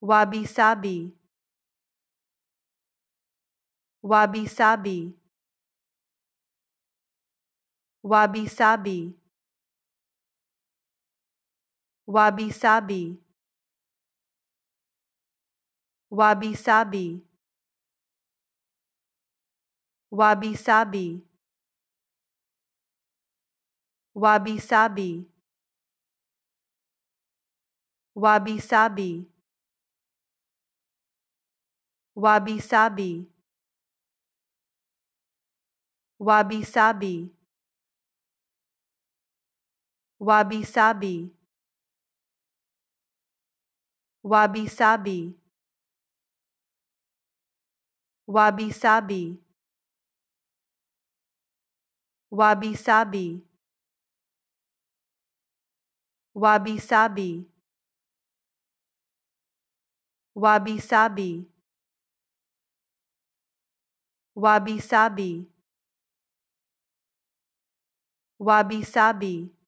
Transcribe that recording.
Wabi sabi. Wabi sabi. Wabi sabi. Wabi sabi. Wabi sabi. Wabi sabi. Wabi sabi. Wabi sabi. Wabi Sabi Wabi Sabi Wabi Sabi Wabi Sabi Wabi Sabi Wabi Sabi Wabi Sabi Wabi Sabi wabi sabi wabi sabi